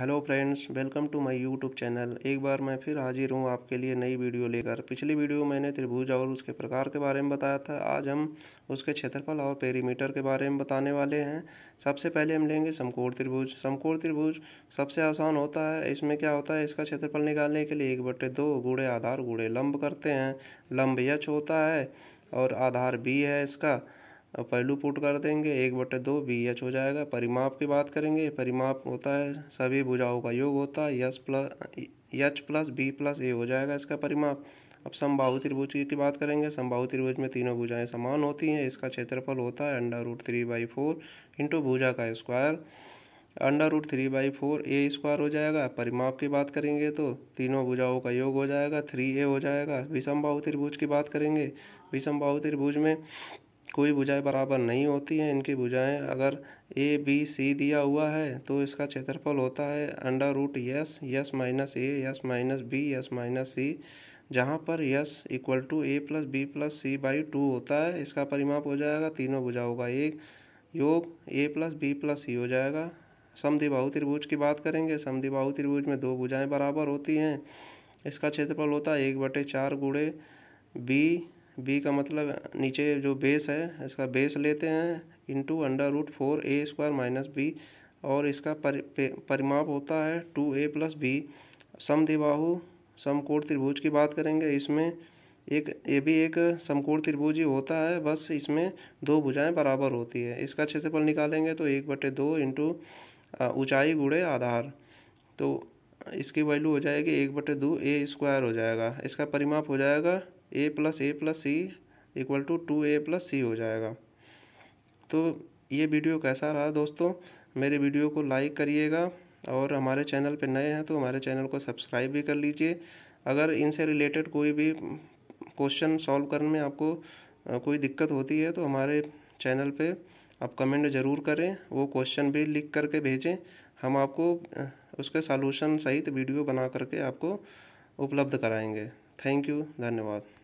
hello friends welcome to my YouTube channel एक बार मैं फिर हाजिर हूँ आपके लिए नई वीडियो लेकर पिछली वीडियो मैंने त्रिभुज और उसके प्रकार के बारे में बताया था आज हम उसके क्षेत्रफल और पेरीमीटर के बारे में बताने वाले हैं सबसे पहले हम लेंगे समकोण त्रिभुज समकोण त्रिभुज सबसे आसान होता है इसमें क्या होता है इसका क्षेत्रफल निकालने के लिए एक बट्टे दो गुड़े आधार गुड़े लंब करते हैं लंब यच होता है और आधार बी है इसका अब पहलू पुट कर देंगे एक बटे दो बी एच हो जाएगा परिमाप की बात करेंगे परिमाप होता है सभी भुजाओं का योग होता है S plus H plus B plus A हो जाएगा इसका परिमाप अब संभाव त्रिभुज की बात करेंगे संभाव त्रिभुज में तीनों भुजाएं समान होती हैं इसका क्षेत्रफल होता है under root three by four into भुजा का square under root three by four A square हो जाएगा परिमाप की बात करेंगे तो तीनों भुजाओं का योग हो जाएगा थ्री ए हो जाएगा विषम बाहु त्रिभुज की बात करेंगे विषम बाहु त्रिभुज में कोई भुजाएं बराबर नहीं होती हैं इनकी भुजाएं अगर ए बी सी दिया हुआ है तो इसका क्षेत्रफल होता है under root S S minus A S minus B S minus C जहाँ पर S equal to A plus B plus C by two होता है इसका परिमाप हो जाएगा तीनों भुजाओं का एक योग A plus B plus C हो जाएगा समधिबाहु त्रिभुज की बात करेंगे समधिबाहु त्रिभुज में दो भुजाएं बराबर होती हैं इसका क्षेत्रफल होता है एक बटे चार गुड़े बी बी का मतलब नीचे जो बेस है इसका बेस लेते हैं into under root four A square minus B और इसका परिमाप होता है टू ए प्लस बी समिबाहु समकोण त्रिभुज की बात करेंगे इसमें एक ये भी एक समकोण त्रिभुज ही होता है बस इसमें दो भुजाएं बराबर होती है इसका क्षेत्रफल निकालेंगे तो एक बटे दो इंटू ऊँचाई गुड़े आधार तो इसकी वैल्यू हो जाएगी एक बटे दो ए स्क्वायर हो जाएगा इसका परिमाप हो जाएगा A plus A plus C equal to two A plus C हो जाएगा तो ये वीडियो कैसा रहा दोस्तों मेरे वीडियो को लाइक करिएगा और हमारे चैनल पर नए हैं तो हमारे चैनल को सब्सक्राइब भी कर लीजिए अगर इनसे रिलेटेड कोई भी क्वेश्चन सॉल्व करने में आपको कोई दिक्कत होती है तो हमारे चैनल पे आप कमेंट ज़रूर करें वो क्वेश्चन भी लिख करके भेजें हम आपको उसके सॉल्यूशन सहित वीडियो बना करके आपको उपलब्ध कराएंगे थैंक यू धन्यवाद